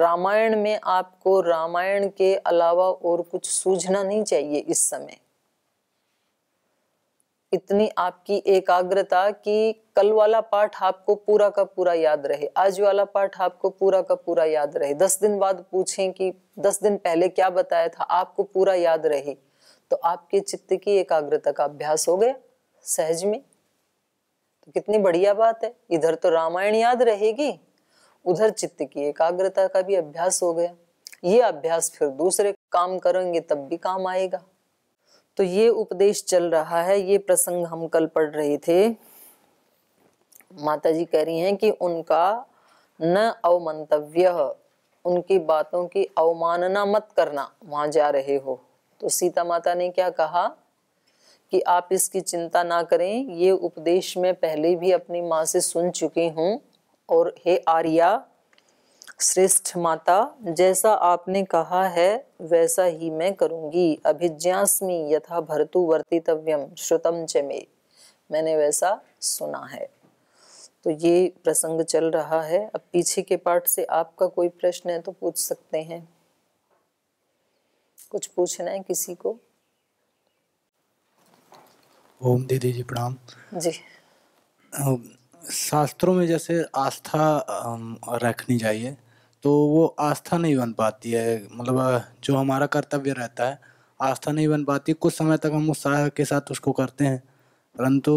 रामायण में आपको रामायण के अलावा और कुछ सूझना नहीं चाहिए इस समय इतनी आपकी एकाग्रता कि कल वाला पाठ आपको पूरा का पूरा याद रहे आज वाला पाठ आपको पूरा का पूरा याद रहे दस दिन बाद पूछें कि दस दिन पहले क्या बताया था आपको पूरा याद रहे तो आपके चित्त की एकाग्रता का अभ्यास हो गया सहज में तो कितनी बढ़िया बात है इधर तो रामायण याद रहेगी उधर चित्त की एकाग्रता का भी अभ्यास हो गया ये अभ्यास फिर दूसरे काम करेंगे तब भी काम आएगा तो ये उपदेश चल रहा है ये प्रसंग हम कल पढ़ रहे थे माता जी कह रही हैं कि उनका न अवमंतव्य उनकी बातों की अवमानना मत करना वहां जा रहे हो तो सीता माता ने क्या कहा कि आप इसकी चिंता ना करें ये उपदेश मैं पहले भी अपनी माँ से सुन चुकी हूँ और हे आर्या श्रेष्ठ माता जैसा आपने कहा है वैसा ही मैं करूंगी अभिज्ञास्मी यथा भरतु वर्तितव्यम श्रुतम च मे मैंने वैसा सुना है तो ये प्रसंग चल रहा है अब पीछे के पार्ट से आपका कोई प्रश्न है तो पूछ सकते हैं कुछ पूछना है किसी को ओम दीदी जी प्रणाम जी शास्त्रों में जैसे आस्था रखनी चाहिए तो वो आस्था नहीं बन पाती है मतलब जो हमारा कर्तव्य रहता है आस्था नहीं बन पाती कुछ समय तक हम उत्साह के साथ उसको करते हैं परंतु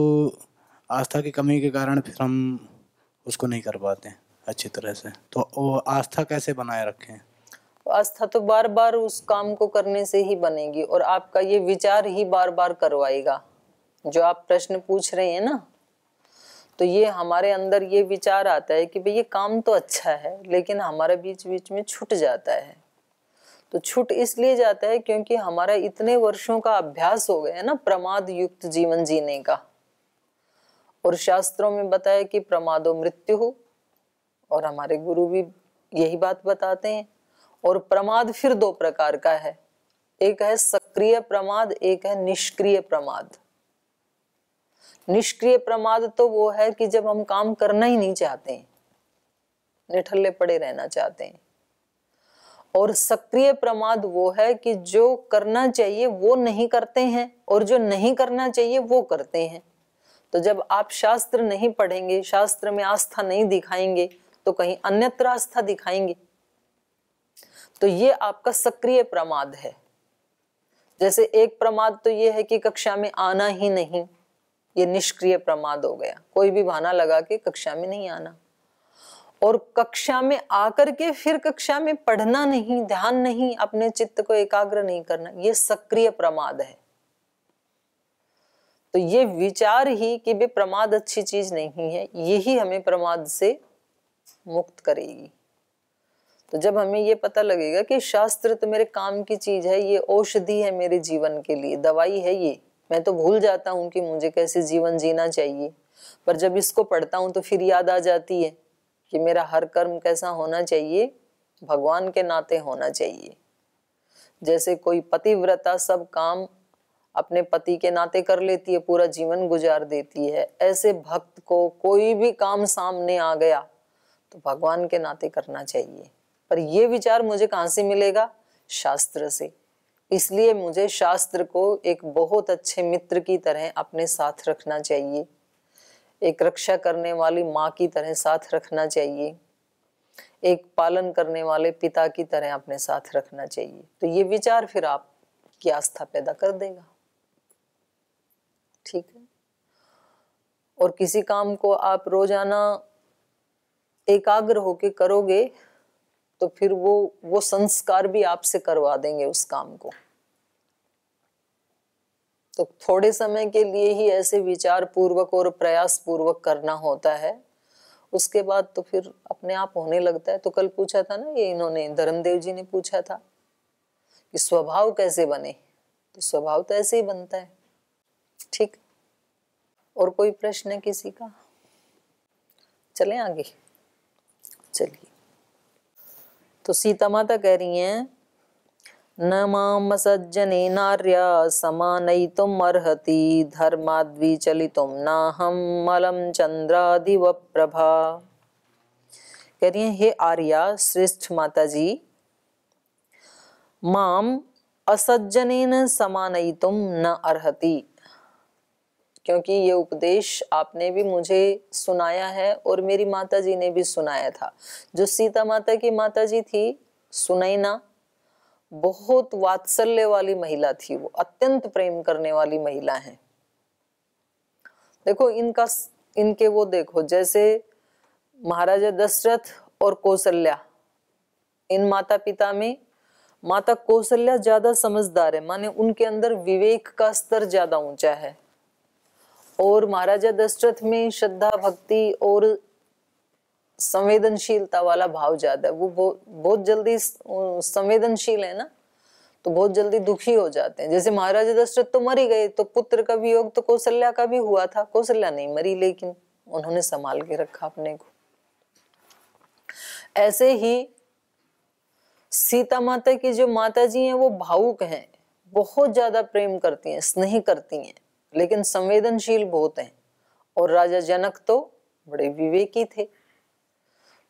आस्था की कमी के कारण फिर हम उसको नहीं कर पाते अच्छी तरह से तो वो आस्था कैसे बनाए रखें आस्था तो बार बार उस काम को करने से ही बनेगी और आपका ये विचार ही बार बार करवाएगा जो आप प्रश्न पूछ रहे हैं ना तो ये हमारे अंदर ये विचार आता है कि भाई ये काम तो अच्छा है लेकिन हमारे बीच बीच में छूट जाता है तो छूट इसलिए जाता है क्योंकि हमारा इतने वर्षों का अभ्यास हो गया है ना प्रमाद युक्त जीवन जीने का और शास्त्रों में बताया कि प्रमादो मृत्यु हो और हमारे गुरु भी यही बात बताते हैं और प्रमाद फिर दो प्रकार का है एक है सक्रिय प्रमाद एक है निष्क्रिय प्रमाद निष्क्रिय प्रमाद तो वो है कि जब हम काम करना ही नहीं चाहते निठल्ले पड़े रहना चाहते हैं और सक्रिय प्रमाद वो है कि जो करना चाहिए वो नहीं करते हैं और जो नहीं करना चाहिए वो करते हैं तो जब आप शास्त्र नहीं पढ़ेंगे शास्त्र में आस्था नहीं दिखाएंगे तो कहीं अन्यत्र आस्था दिखाएंगे तो ये आपका सक्रिय प्रमाद है जैसे एक प्रमाद तो ये है कि कक्षा में आना ही नहीं ये निष्क्रिय प्रमाद हो गया कोई भी बहाना लगा के कक्षा में नहीं आना और कक्षा में आकर के फिर कक्षा में पढ़ना नहीं ध्यान नहीं अपने चित्त को एकाग्र नहीं करना ये सक्रिय प्रमाद है तो ये विचार ही कि भी प्रमाद अच्छी चीज नहीं है यही हमें प्रमाद से मुक्त करेगी तो जब हमें ये पता लगेगा कि शास्त्र तो मेरे काम की चीज है ये औषधि है मेरे जीवन के लिए दवाई है ये मैं तो भूल जाता हूँ कि मुझे कैसे जीवन जीना चाहिए पर जब इसको पढ़ता हूँ तो फिर याद आ जाती है कि मेरा हर कर्म कैसा होना चाहिए भगवान के नाते होना चाहिए जैसे कोई पतिव्रता सब काम अपने पति के नाते कर लेती है पूरा जीवन गुजार देती है ऐसे भक्त को कोई भी काम सामने आ गया तो भगवान के नाते करना चाहिए पर यह विचार मुझे कहाँ से मिलेगा शास्त्र से इसलिए मुझे शास्त्र को एक बहुत अच्छे मित्र की तरह अपने साथ रखना चाहिए एक रक्षा करने वाली माँ की तरह साथ रखना चाहिए एक पालन करने वाले पिता की तरह अपने साथ रखना चाहिए तो ये विचार फिर आप की आस्था पैदा कर देगा ठीक है और किसी काम को आप रोजाना एकाग्र होके करोगे तो फिर वो वो संस्कार भी आपसे करवा देंगे उस काम को तो थोड़े समय के लिए ही ऐसे विचार पूर्वक और प्रयास पूर्वक करना होता है उसके बाद तो फिर अपने आप होने लगता है तो कल पूछा था ना ये इन्होंने धर्मदेव जी ने पूछा था कि स्वभाव कैसे बने तो स्वभाव तो ऐसे ही बनता है ठीक और कोई प्रश्न है किसी का चले आगे चलिए तो सीता माता कह रही हैं न माम सज्जने नार्य समान तुम अर्ति धर्माद्वी चलितुम ना हम मलम चंद्रादि व प्रभा कह रही हैं हे आर्या श्रेष्ठ माता जी माम असज्जनेन समानयितुम न अर्हति क्योंकि ये उपदेश आपने भी मुझे सुनाया है और मेरी माता जी ने भी सुनाया था जो सीता माता की माता जी थी सुनैना बहुत वात्सल्य वाली महिला थी वो अत्यंत प्रेम करने वाली महिला है देखो इनका इनके वो देखो जैसे महाराजा दशरथ और कौशल्या इन माता पिता में माता कौशल्या ज्यादा समझदार है माने उनके अंदर विवेक का स्तर ज्यादा ऊंचा है और महाराजा दशरथ में श्रद्धा भक्ति और संवेदनशीलता वाला भाव ज्यादा है वो बहुत बहुत जल्दी संवेदनशील है ना तो बहुत जल्दी दुखी हो जाते हैं जैसे महाराजा दशरथ तो मरी गए तो पुत्र का भी योग तो कौशल्या का भी हुआ था कौशल्या नहीं मरी लेकिन उन्होंने संभाल के रखा अपने को ऐसे ही सीता माता की जो माता जी है वो भावुक हैं बहुत ज्यादा प्रेम करती हैं स्नेह करती हैं लेकिन संवेदनशील बहुत हैं और राजा जनक तो बड़े विवेकी थे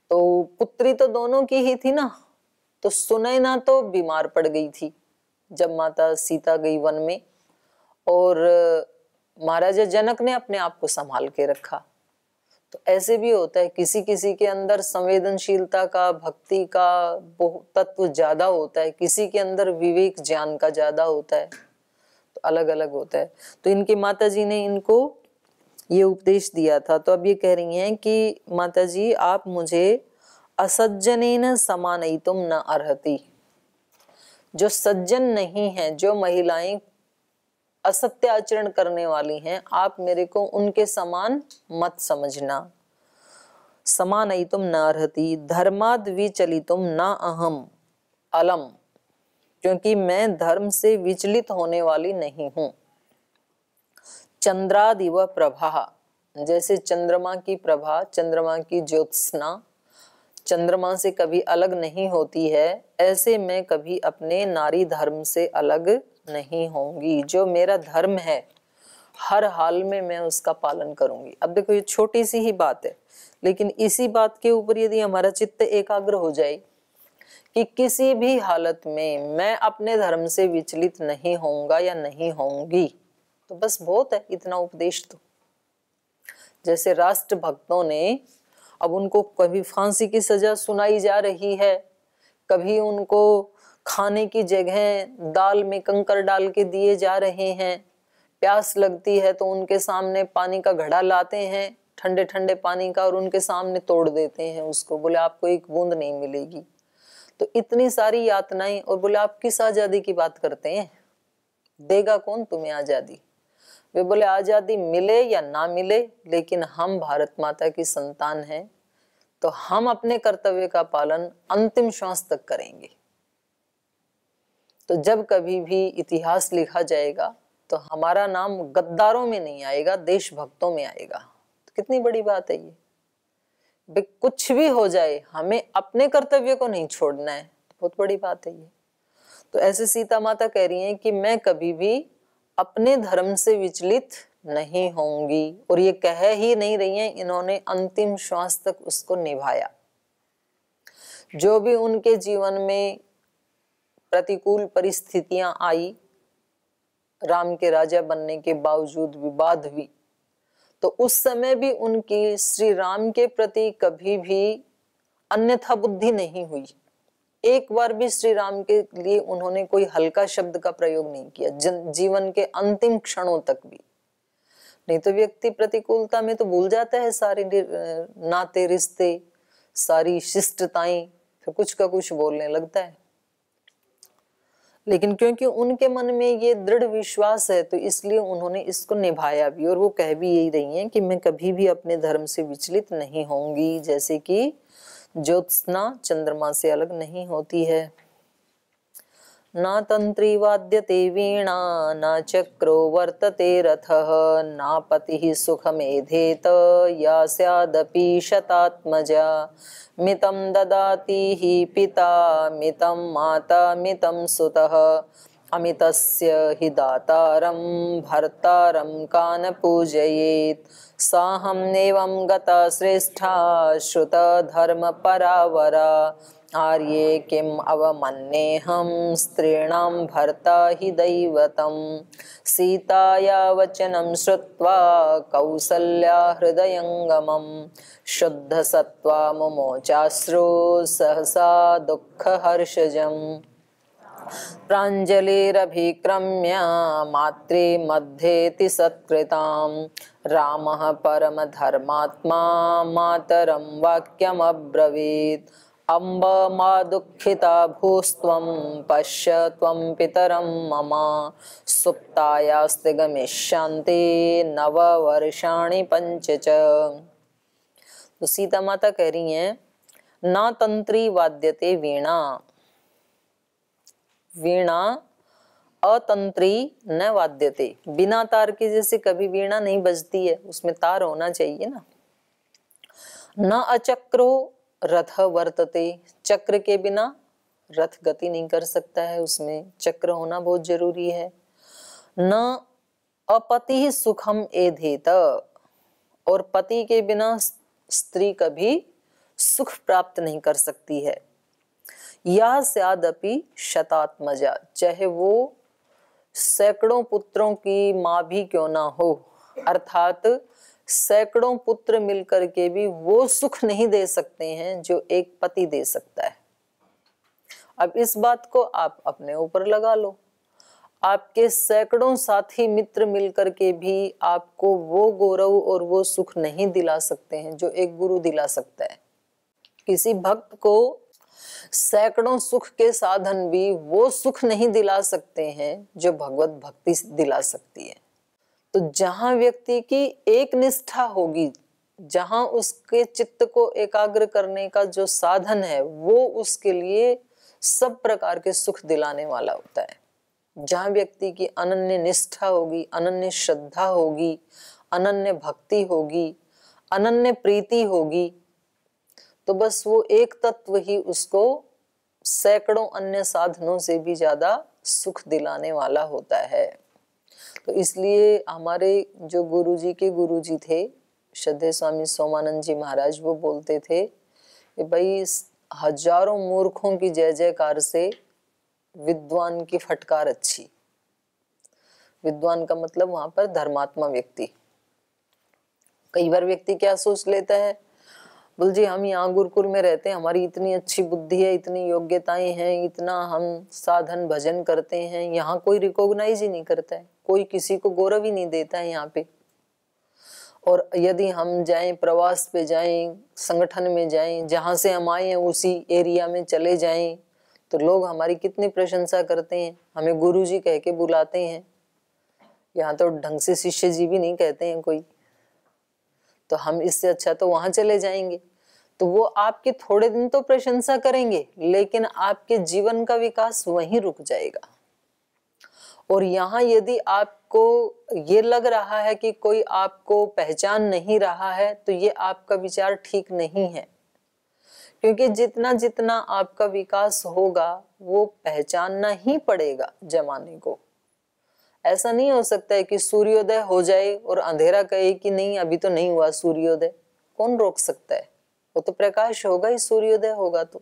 तो पुत्री तो दोनों की ही थी ना तो सुनैना तो बीमार पड़ गई थी जब माता सीता गई वन में और महाराजा जनक ने अपने आप को संभाल के रखा तो ऐसे भी होता है किसी किसी के अंदर संवेदनशीलता का भक्ति का तत्व ज्यादा होता है किसी के अंदर विवेक ज्ञान का ज्यादा होता है अलग अलग होता है तो इनके माता जी ने इनको ये उपदेश दिया था तो अब ये कह रही हैं कि माता जी आप मुझे असज्जने न समानई तुम न अर्ती जो सज्जन नहीं है जो महिलाएं असत्य आचरण करने वाली हैं आप मेरे को उनके समान मत समझना समान तुम न अर्हती धर्माद विचलितुम तुम न अहम अलम क्योंकि मैं धर्म से विचलित होने वाली नहीं हूं चंद्रादिव प्रभा जैसे चंद्रमा की प्रभा चंद्रमा की ज्योत्सना चंद्रमा से कभी अलग नहीं होती है ऐसे मैं कभी अपने नारी धर्म से अलग नहीं होंगी जो मेरा धर्म है हर हाल में मैं उसका पालन करूंगी अब देखो ये छोटी सी ही बात है लेकिन इसी बात के ऊपर यदि हमारा चित्त एकाग्र हो जाए कि किसी भी हालत में मैं अपने धर्म से विचलित नहीं होऊंगा या नहीं होऊंगी तो बस बहुत है इतना उपदेश तो जैसे राष्ट्र भक्तों ने अब उनको कभी फांसी की सजा सुनाई जा रही है कभी उनको खाने की जगह दाल में कंकर डाल के दिए जा रहे हैं प्यास लगती है तो उनके सामने पानी का घड़ा लाते हैं ठंडे ठंडे पानी का और उनके सामने तोड़ देते हैं उसको बोले आपको एक बूंद नहीं मिलेगी तो इतनी सारी यातनाएं और बोले आप किस आज़ादी की बात करते हैं देगा कौन तुम्हें आज़ादी वे बोले आज़ादी मिले या ना मिले लेकिन हम भारत माता की संतान हैं तो हम अपने कर्तव्य का पालन अंतिम श्वास तक करेंगे तो जब कभी भी इतिहास लिखा जाएगा तो हमारा नाम गद्दारों में नहीं आएगा देशभक्तों में आएगा तो कितनी बड़ी बात है ये कुछ भी हो जाए हमें अपने कर्तव्य को नहीं छोड़ना है बहुत बड़ी बात है ये तो ऐसे सीता माता कह रही हैं कि मैं कभी भी अपने धर्म से विचलित नहीं होंगी और ये कह ही नहीं रही हैं इन्होंने अंतिम श्वास तक उसको निभाया जो भी उनके जीवन में प्रतिकूल परिस्थितियां आई राम के राजा बनने के बावजूद विवाद भी तो उस समय भी उनकी श्री राम के प्रति कभी भी अन्यथा बुद्धि नहीं हुई एक बार भी श्री राम के लिए उन्होंने कोई हल्का शब्द का प्रयोग नहीं किया जन, जीवन के अंतिम क्षणों तक भी नहीं तो व्यक्ति प्रतिकूलता में तो भूल जाता है सारे नाते रिश्ते सारी शिष्टताएं फिर कुछ का कुछ बोलने लगता है लेकिन क्योंकि उनके मन में ये दृढ़ विश्वास है तो इसलिए उन्होंने इसको निभाया भी और वो कह भी यही रही हैं कि मैं कभी भी अपने धर्म से विचलित नहीं होंगी जैसे कि ज्योत्सना चंद्रमा से अलग नहीं होती है न तंत्री वाद्यते वीणा न चक्रो वर्तते ना न सुख सुखमेधेत या सदपी शतात्मजा मितं ददाति ही पिता मितं माता मित सुतः अमितस्य हि दातारं भर्तारं कान पूजयेत् साहं नेवं गता श्रेष्ठा श्रुतधर्मपरावरा आर्ये किम् अवमन्येऽहं स्त्रीणां भर्ता हि दैवतं सीताया वचनं श्रुत्वा हृदयङ्गमं शुद्धसत्त्वा ममोचाश्रु सहसा दुःखहर्षजम् प्राञ्जलिरभिक्रम्य मातृमध्येति सत्कृतां रामः परमधर्मात्मा मातरं वाक्यमब्रवीत् अम्ब मा दुखिता भूस्व पश्य त्वं मम सुप्तायास्ति गमिष्यन्ति नववर्षाणि पंच च तो सीता माता कह रही हैं ना तंत्री वाद्यते वीणा वीणा अतंत्री न वाद्यते बिना तार के जैसे कभी वीणा नहीं बजती है उसमें तार होना चाहिए ना न अचक्रो रथ वर्तते चक्र के बिना रथ गति नहीं कर सकता है उसमें चक्र होना बहुत जरूरी है न अपति सुखम एधेत और पति के बिना स्त्री कभी सुख प्राप्त नहीं कर सकती है या स्यादपि शतात्मजा चाहे वो सैकड़ों पुत्रों की माँ भी क्यों ना हो अर्थात सैकड़ों पुत्र मिलकर के भी वो सुख नहीं दे सकते हैं जो एक पति दे सकता है अब इस बात को आप अपने ऊपर लगा लो आपके सैकड़ों साथी मित्र मिलकर के भी आपको वो गौरव और वो सुख नहीं दिला सकते हैं जो एक गुरु दिला सकता है किसी भक्त को सैकड़ों सुख के साधन भी वो सुख नहीं दिला सकते हैं जो भगवत भक्ति दिला सकती है तो जहां व्यक्ति की एक निष्ठा होगी जहां उसके चित्त को एकाग्र करने का जो साधन है वो उसके लिए सब प्रकार के सुख दिलाने वाला होता है जहां व्यक्ति की अनन्य निष्ठा होगी अनन्य श्रद्धा होगी अनन्य भक्ति होगी अनन्य प्रीति होगी तो बस वो एक तत्व ही उसको सैकड़ों अन्य साधनों से भी ज्यादा सुख दिलाने वाला होता है तो इसलिए हमारे जो गुरुजी के गुरुजी थे श्रद्धे स्वामी सोमानंद जी महाराज वो बोलते थे कि भाई हजारों मूर्खों की जय जयकार से विद्वान की फटकार अच्छी विद्वान का मतलब वहां पर धर्मात्मा व्यक्ति कई बार व्यक्ति क्या सोच लेता है बोल जी हम यहाँ गुरुकुल में रहते हैं हमारी इतनी अच्छी बुद्धि है इतनी योग्यताएं हैं इतना हम साधन भजन करते हैं यहाँ कोई रिकॉग्नाइज ही नहीं करता है कोई किसी को गौरव ही नहीं देता है यहाँ पे और यदि हम जाएं प्रवास पे जाएं संगठन में जाएं जहाँ से हम आए हैं उसी एरिया में चले जाएं तो लोग हमारी कितनी प्रशंसा करते हैं हमें गुरु जी कह के बुलाते हैं यहाँ तो ढंग से शिष्य जी भी नहीं कहते हैं कोई तो हम इससे अच्छा तो वहां चले जाएंगे तो वो आपकी थोड़े दिन तो प्रशंसा करेंगे लेकिन आपके जीवन का विकास वहीं रुक जाएगा और यहाँ यदि आपको ये लग रहा है कि कोई आपको पहचान नहीं रहा है तो ये आपका विचार ठीक नहीं है क्योंकि जितना जितना आपका विकास होगा वो पहचानना ही पड़ेगा जमाने को ऐसा नहीं हो सकता है कि सूर्योदय हो जाए और अंधेरा कहे कि नहीं अभी तो नहीं हुआ सूर्योदय कौन रोक सकता है वो तो प्रकाश होगा ही सूर्योदय होगा तो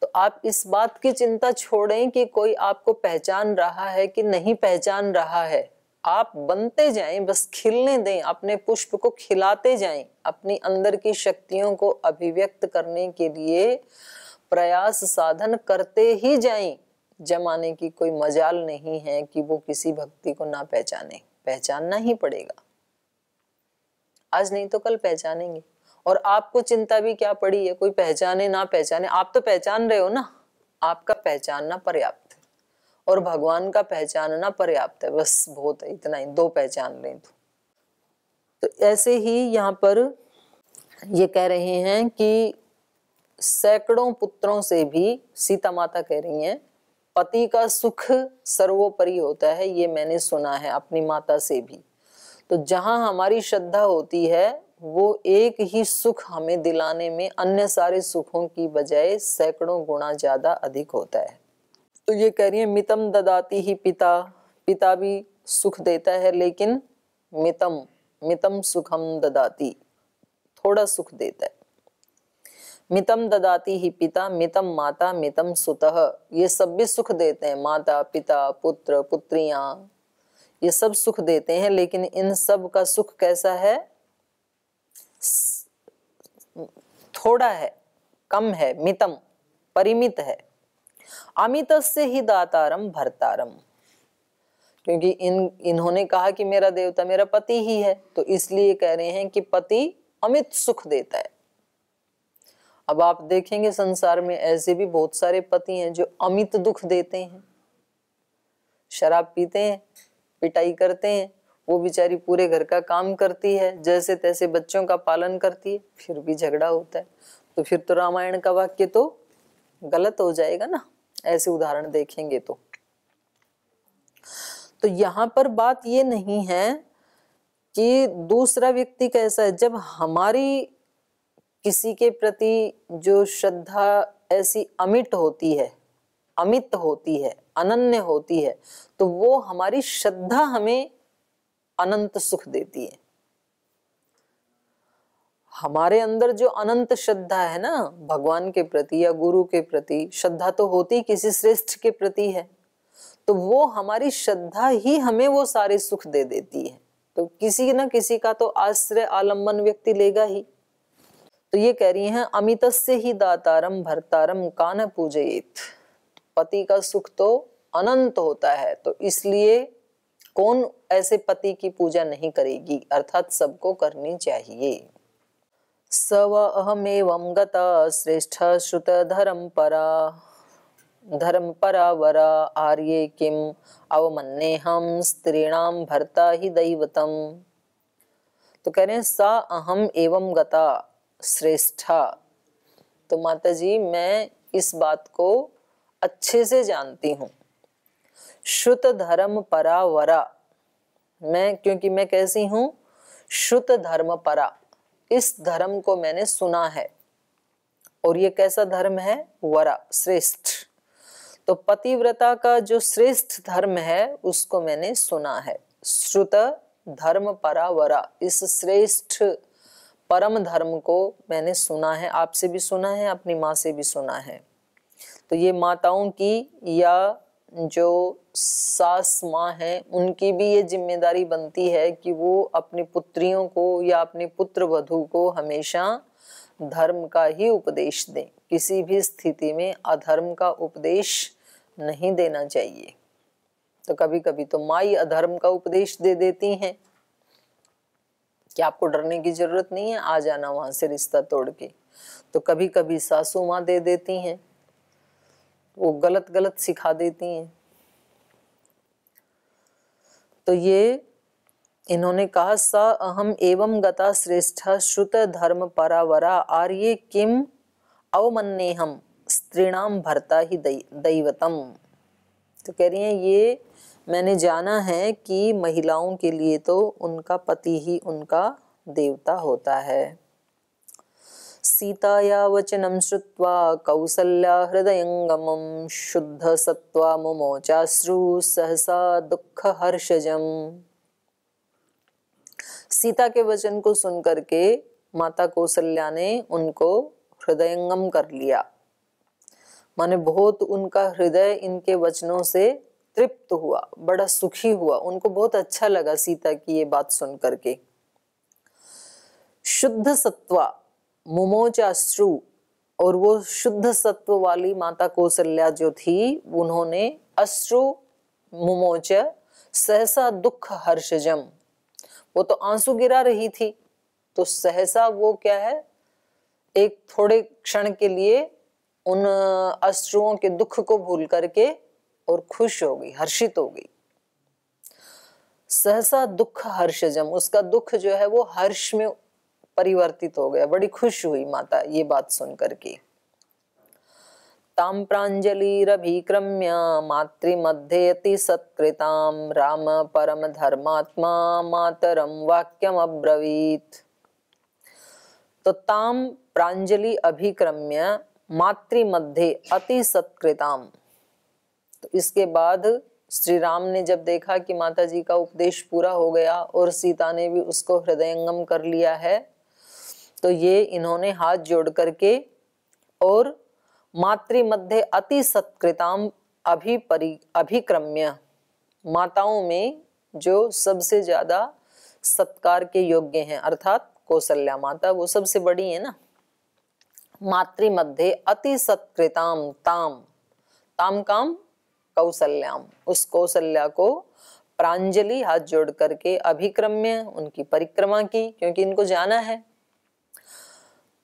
तो आप इस बात की चिंता छोड़ें कि कोई आपको पहचान रहा है कि नहीं पहचान रहा है आप बनते जाएं बस खिलने दें अपने पुष्प को खिलाते जाएं अपनी अंदर की शक्तियों को अभिव्यक्त करने के लिए प्रयास साधन करते ही जाएं जमाने की कोई मजाल नहीं है कि वो किसी भक्ति को ना पहचाने पहचानना ही पड़ेगा आज नहीं तो कल पहचानेंगे और आपको चिंता भी क्या पड़ी है कोई पहचाने ना पहचाने आप तो पहचान रहे हो ना आपका पहचानना पर्याप्त है और भगवान का पहचानना पर्याप्त है बस बहुत है इतना ही दो पहचान रहे तो।, तो, ऐसे ही यहाँ पर ये कह रहे हैं कि सैकड़ों पुत्रों से भी सीता माता कह रही हैं पति का सुख सर्वोपरि होता है ये मैंने सुना है अपनी माता से भी तो जहां हमारी श्रद्धा होती है वो एक ही सुख हमें दिलाने में अन्य सारे सुखों की बजाय सैकड़ों गुना ज्यादा अधिक होता है तो ये कह रही है मितम ददाती ही पिता पिता भी सुख देता है लेकिन मितम मितम सुखम ददाती थोड़ा सुख देता है मितम ददाती ही पिता मितम माता मितम सुतः ये सब भी सुख देते हैं माता पिता पुत्र पुत्रियां ये सब सुख देते हैं लेकिन इन सब का सुख कैसा है थोड़ा है कम है मितम परिमित है अमित से ही दातारम भरतारम क्योंकि इन इन्होंने कहा कि मेरा देवता मेरा पति ही है तो इसलिए कह रहे हैं कि पति अमित सुख देता है अब आप देखेंगे संसार में ऐसे भी बहुत सारे पति हैं जो अमित दुख देते हैं शराब पीते हैं पिटाई करते हैं वो बेचारी पूरे घर का काम करती है जैसे तैसे बच्चों का पालन करती है फिर भी झगड़ा होता है तो फिर तो रामायण का वाक्य तो गलत हो जाएगा ना ऐसे उदाहरण देखेंगे तो तो यहाँ पर बात ये नहीं है कि दूसरा व्यक्ति कैसा है जब हमारी किसी के प्रति जो श्रद्धा ऐसी अमिट होती है अमित होती है अनन्य होती है तो वो हमारी श्रद्धा हमें अनंत सुख देती है हमारे अंदर जो अनंत श्रद्धा है ना भगवान के प्रति या गुरु के प्रति श्रद्धा तो होती किसी श्रेष्ठ के प्रति है तो वो हमारी श्रद्धा ही हमें वो सारे सुख दे देती है तो किसी ना किसी का तो आश्रय आलम्बन व्यक्ति लेगा ही तो ये कह रही हैं अमित से ही दातारम भरतारम कान पूजयित पति का सुख तो अनंत होता है तो इसलिए कौन ऐसे पति की पूजा नहीं करेगी अर्थात सबको करनी चाहिए सव अहमेवं गता श्रेष्ठ धर्म परा धर्म परावरा आर्य किम हम स्त्रीणाम भरता ही दैवतम तो कह रहे हैं सा अहम एवं गता श्रेष्ठा तो माता जी मैं इस बात को अच्छे से जानती हूँ श्रुत धर्म परावरा मैं क्योंकि मैं कैसी हूं श्रुत धर्म परा इस धर्म को मैंने सुना है और ये कैसा धर्म है वरा श्रेष्ठ तो पतिव्रता का जो श्रेष्ठ धर्म है उसको मैंने सुना है श्रुत धर्म परावरा इस श्रेष्ठ परम धर्म को मैंने सुना है आपसे भी सुना है अपनी माँ से भी सुना है तो ये माताओं की या जो सास माँ है उनकी भी ये जिम्मेदारी बनती है कि वो अपनी पुत्रियों को या अपने पुत्र वधु को हमेशा धर्म का ही उपदेश दें किसी भी स्थिति में अधर्म का उपदेश नहीं देना चाहिए तो कभी कभी तो माई अधर्म का उपदेश दे देती हैं कि आपको डरने की जरूरत नहीं है आ जाना वहां से रिश्ता तोड़ के तो कभी कभी सासू माँ दे देती हैं वो गलत गलत सिखा देती हैं तो ये इन्होंने कहा स अहम एवं गता श्रेष्ठ श्रुत धर्म परावरा आर्य किम अवमन्नेहम स्त्रीणाम भरता ही दैवतम तो कह रही हैं ये मैंने जाना है कि महिलाओं के लिए तो उनका पति ही उनका देवता होता है सीताया वचनम श्रुवा कौसल्या शुद्ध सत्वा मुमोचाश्रु सहसा दुख हर्षज सीता के वचन को सुन करके माता कौसल्या ने उनको हृदयंगम कर लिया माने बहुत उनका हृदय इनके वचनों से तृप्त हुआ बड़ा सुखी हुआ उनको बहुत अच्छा लगा सीता की ये बात सुन करके शुद्ध सत्वा मुमोच अश्रु और वो शुद्ध सत्व वाली माता कौशल्या जो थी उन्होंने अश्रु मुमोच सहसा दुख हर्षजम वो तो आंसू गिरा रही थी तो सहसा वो क्या है एक थोड़े क्षण के लिए उन अश्रुओं के दुख को भूल करके और खुश हो गई हर्षित हो गई सहसा दुख हर्षजम उसका दुख जो है वो हर्ष में परिवर्तित हो गया बड़ी खुश हुई माता ये बात सुन करके ताम मध्य अति सत्कृताम राम परम धर्मात्मा मातरम वाक्यम अब्रवीत तो ताम प्रांजलि अभिक्रम्य मातृ मध्य अति सत्कृताम तो इसके बाद श्री राम ने जब देखा कि माता जी का उपदेश पूरा हो गया और सीता ने भी उसको हृदयंगम कर लिया है तो ये इन्होंने हाथ जोड़ करके और मातृ मध्य अति सत्कृताम अभिपरि अभिक्रम्य माताओं में जो सबसे ज़्यादा सत्कार के योग्य हैं अर्थात कौशल्या माता वो सबसे बड़ी है ना मातृ मध्य अति सत्कृताम ताम ताम काम कौशल्याम उस कौशल्या को प्रांजलि हाथ जोड़ करके अभिक्रम्य उनकी परिक्रमा की क्योंकि इनको जाना है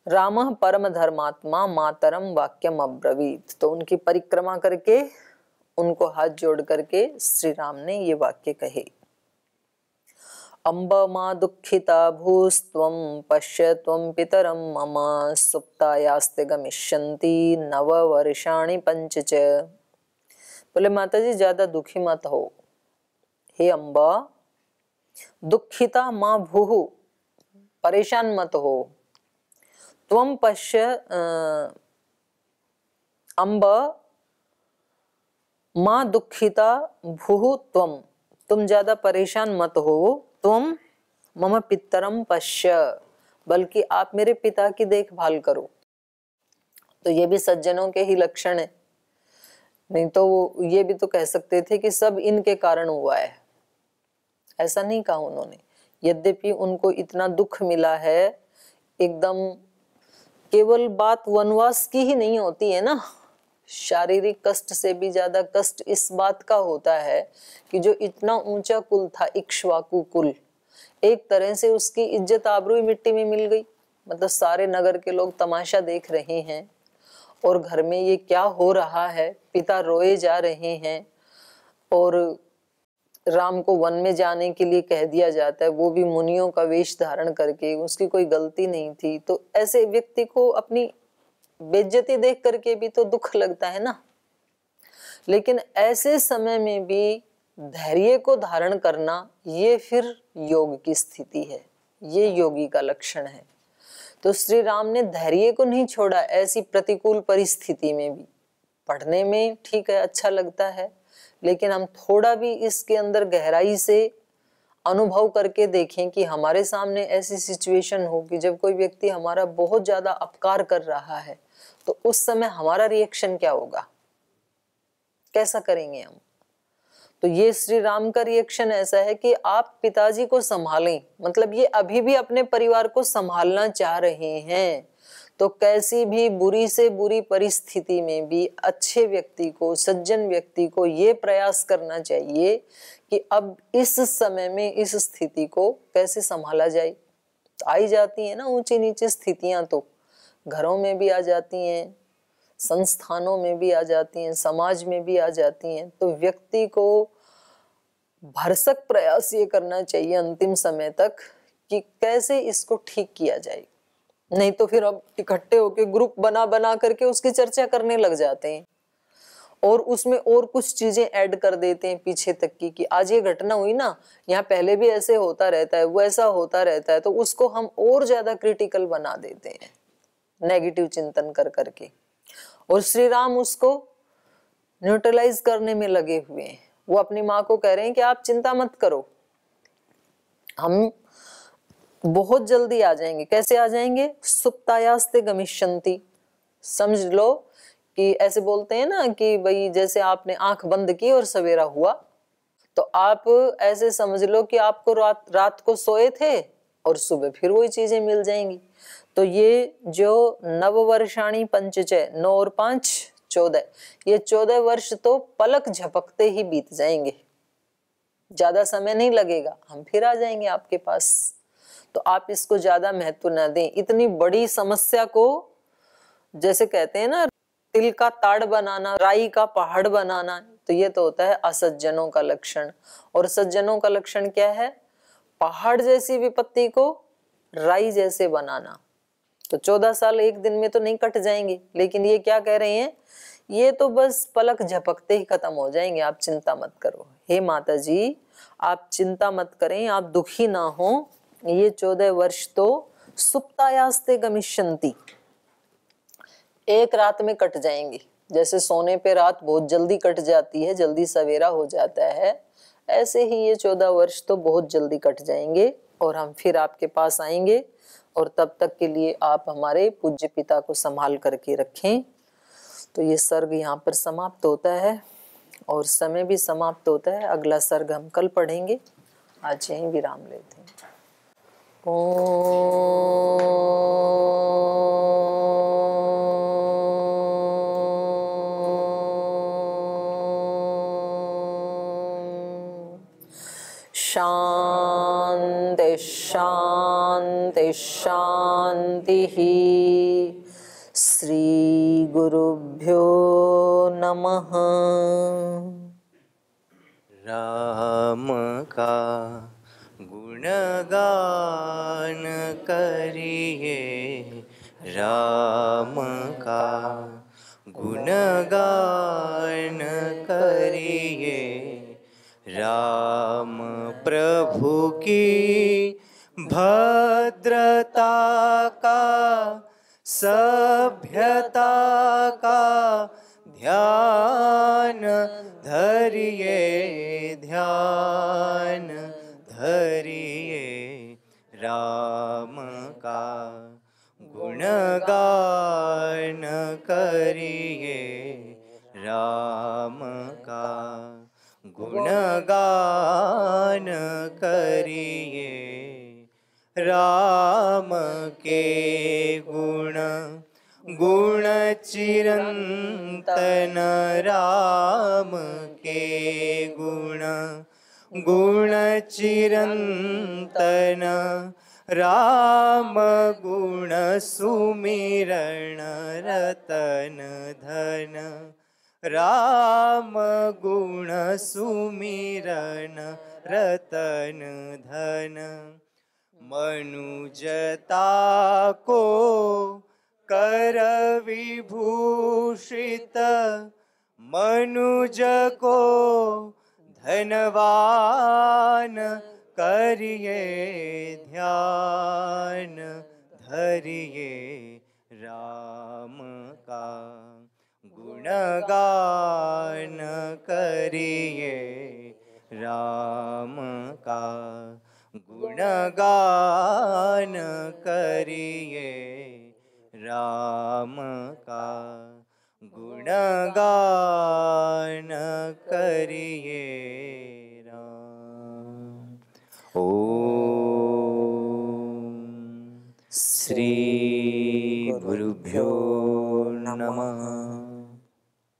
राम परम धर्मात्मा मातरम वाक्यम अब्रवीत तो उनकी परिक्रमा करके उनको हाथ जोड़ करके श्री राम ने ये वाक्य कहे अम्ब मा दुखिता भूस्व पश्य तम पितरम मम सुप्तायास्ते गमिष्यन्ति नव वर्षाणी पंच च बोले माता जी ज्यादा दुखी मत हो हे अम्बा दुखिता माँ भूहु परेशान मत हो त्वम पश्य अम्ब माँ दुखिता भूः त्वम तुम ज्यादा परेशान मत हो तुम मम पितरम पश्य बल्कि आप मेरे पिता की देखभाल करो तो ये भी सज्जनों के ही लक्षण है नहीं तो वो ये भी तो कह सकते थे कि सब इनके कारण हुआ है ऐसा नहीं कहा उन्होंने यद्यपि उनको इतना दुख मिला है एकदम केवल बात वनवास की ही नहीं होती है ना शारीरिक कष्ट से भी ज्यादा कष्ट इस बात का होता है कि जो इतना ऊंचा कुल था इक्ष्वाकु कुल एक तरह से उसकी इज्जत आबरू मिट्टी में मिल गई मतलब सारे नगर के लोग तमाशा देख रहे हैं और घर में ये क्या हो रहा है पिता रोए जा रहे हैं और राम को वन में जाने के लिए कह दिया जाता है वो भी मुनियों का वेश धारण करके उसकी कोई गलती नहीं थी तो ऐसे व्यक्ति को अपनी बेज्जती देख करके भी तो दुख लगता है ना लेकिन ऐसे समय में भी धैर्य को धारण करना ये फिर योग की स्थिति है ये योगी का लक्षण है तो श्री राम ने धैर्य को नहीं छोड़ा ऐसी प्रतिकूल परिस्थिति में भी पढ़ने में ठीक है अच्छा लगता है लेकिन हम थोड़ा भी इसके अंदर गहराई से अनुभव करके देखें कि हमारे सामने ऐसी सिचुएशन हो कि जब कोई व्यक्ति हमारा बहुत ज़्यादा अपकार कर रहा है तो उस समय हमारा रिएक्शन क्या होगा कैसा करेंगे हम तो ये श्री राम का रिएक्शन ऐसा है कि आप पिताजी को संभालें मतलब ये अभी भी अपने परिवार को संभालना चाह रहे हैं तो कैसी भी बुरी से बुरी परिस्थिति में भी अच्छे व्यक्ति को सज्जन व्यक्ति को ये प्रयास करना चाहिए कि अब इस समय में इस स्थिति को कैसे संभाला जाए आई जाती है ना ऊंची नीचे स्थितियां तो घरों में भी आ जाती हैं संस्थानों में भी आ जाती हैं समाज में भी आ जाती हैं तो व्यक्ति को भरसक प्रयास ये करना चाहिए अंतिम समय तक कि कैसे इसको ठीक किया जाए नहीं तो फिर अब इकट्ठे होके ग्रुप बना बना करके उसकी चर्चा करने लग जाते हैं और उसमें और कुछ चीजें ऐड कर देते हैं पीछे तक की कि आज ये घटना हुई ना यहाँ पहले भी ऐसे होता रहता है वो ऐसा होता रहता है तो उसको हम और ज्यादा क्रिटिकल बना देते हैं नेगेटिव चिंतन कर करके और श्री राम उसको न्यूट्रलाइज करने में लगे हुए हैं वो अपनी माँ को कह रहे हैं कि आप चिंता मत करो हम बहुत जल्दी आ जाएंगे कैसे आ जाएंगे सुप्तायास्ते गमिष्यंती समझ लो कि ऐसे बोलते हैं ना कि भाई जैसे आपने आंख बंद की और सवेरा हुआ तो आप ऐसे समझ लो कि आपको रात रात को सोए थे और सुबह फिर वही चीजें मिल जाएंगी तो ये जो नव वर्षाणी पंचचय नौ और पांच चौदह ये चौदह वर्ष तो पलक झपकते ही बीत जाएंगे ज्यादा समय नहीं लगेगा हम फिर आ जाएंगे आपके पास तो आप इसको ज्यादा महत्व ना दें इतनी बड़ी समस्या को जैसे कहते हैं ना तिल का ताड़ बनाना राई का पहाड़ बनाना तो ये तो होता है असज्जनों का लक्षण और सज्जनों का लक्षण क्या है पहाड़ जैसी विपत्ति को राई जैसे बनाना तो चौदह साल एक दिन में तो नहीं कट जाएंगे लेकिन ये क्या कह रहे हैं ये तो बस पलक झपकते ही खत्म हो जाएंगे आप चिंता मत करो हे माता जी आप चिंता मत करें आप दुखी ना हो ये चौदह वर्ष तो सुप्तायास्ते गमिष्यंती एक रात में कट जाएंगे जैसे सोने पे रात बहुत जल्दी कट जाती है जल्दी सवेरा हो जाता है ऐसे ही ये चौदह वर्ष तो बहुत जल्दी कट जाएंगे और हम फिर आपके पास आएंगे और तब तक के लिए आप हमारे पूज्य पिता को संभाल करके रखें तो ये सर्ग यहाँ पर समाप्त होता है और समय भी समाप्त होता है अगला सर्ग हम कल पढ़ेंगे आज यहीं विराम लेते हैं शांति शांति शांति ही श्री गुरुभ्यो नमः राम का गान करिए राम का गुणगान करिए राम प्रभु की भद्रता का सभ्यता का ध्यान धरिए ध्यान करिए राम का गुणगान करिए राम के गुण गुण चिरंतन राम के गुण गुण चिरंतन राम गुण सुमि रतन धन राम गुण रतन धन मनुजता कोरविभूषित मनुजको धनवान करिए ध्यान धरिए राम का गुणगान करिए राम का गुणगान करिए राम का गुणगान करिए ॐ श्री